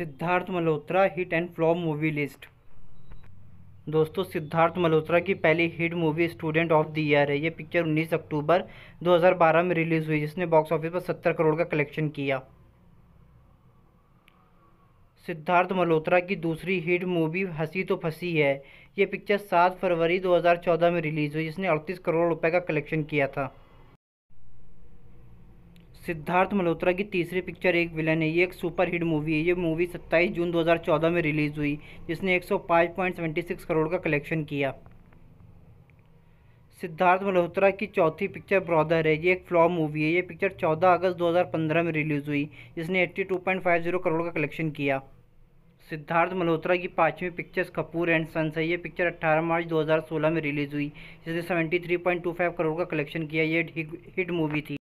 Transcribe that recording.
Siddharth Malhotra hit and flop movie list दोस्तों सिद्धार्थ मल्होत्रा की पहली hit movie student of the year है ये पिक्चर 19 अक्टूबर 2012 में रिलीज़ हुई जिसने बॉक्स ऑफिस पर 70 करोड़ का कलेक्शन किया सिद्धार्थ मल्होत्रा की दूसरी हिट मूवी हंसी तो फंसी है ये पिक्चर 7 फरवरी 2014 में रिलीज़ हुई जिसने 38 करोड़ रुपए का कलेक्शन किया था सिद्धार्थ मल्होत्रा की तीसरी पिक्चर एक विलन है ये एक सुपर हिट मूवी है ये मूवी 27 जून 2014 में रिलीज़ हुई जिसने 105.76 करोड़ का कलेक्शन किया सिद्धार्थ मल्होत्रा की चौथी पिक्चर ब्रॉदर है ये एक फ्लॉप मूवी है ये पिक्चर 14 अगस्त 2015 में रिलीज़ हुई जिसने 82.50 करोड़ का कलेक्शन किया सिद्धार्थ मल्होत्रा की पाँचवीं पिक्चर्स कपूर एंड सन्स है ये पिक्चर 18 मार्च 2016 में रिलीज़ हुई जिसने 73.25 करोड़ का कलेक्शन किया ये हिट मूवी थी